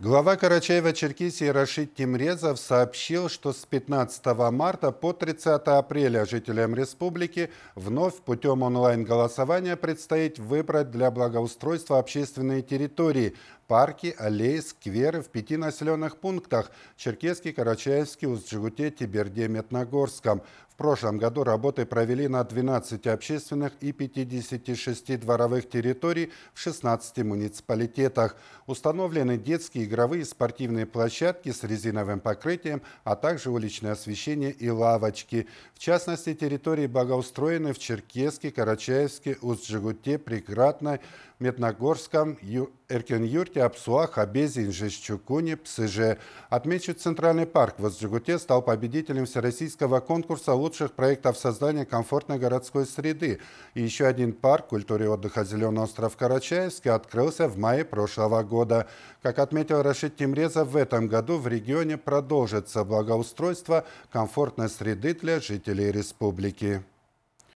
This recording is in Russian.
Глава Карачаева-Черкесии Рашид Тимрезов сообщил, что с 15 марта по 30 апреля жителям республики вновь путем онлайн-голосования предстоит выбрать для благоустройства общественные территории, парки, аллеи, скверы в пяти населенных пунктах – Черкесский, Карачаевский, Узджигуте, Тиберде, Метногорском. В прошлом году работы провели на 12 общественных и 56 дворовых территорий в 16 муниципалитетах. Установлены детские, игровые и спортивные площадки с резиновым покрытием, а также уличное освещение и лавочки. В частности, территории благоустроены в Черкеске, Карачаевске, Узджигуте, Преградной, Метногорском, Ю... Эркен Юрте, Апсуах, Абезин, Жещукуни, Псыже. Отмечу, Центральный парк в Аджигуте стал победителем всероссийского конкурса лучших проектов создания комфортной городской среды. И еще один парк культуры отдыха «Зеленый остров Карачаевский» открылся в мае прошлого года. Как отметил Рашид Тимрезов, в этом году в регионе продолжится благоустройство комфортной среды для жителей республики.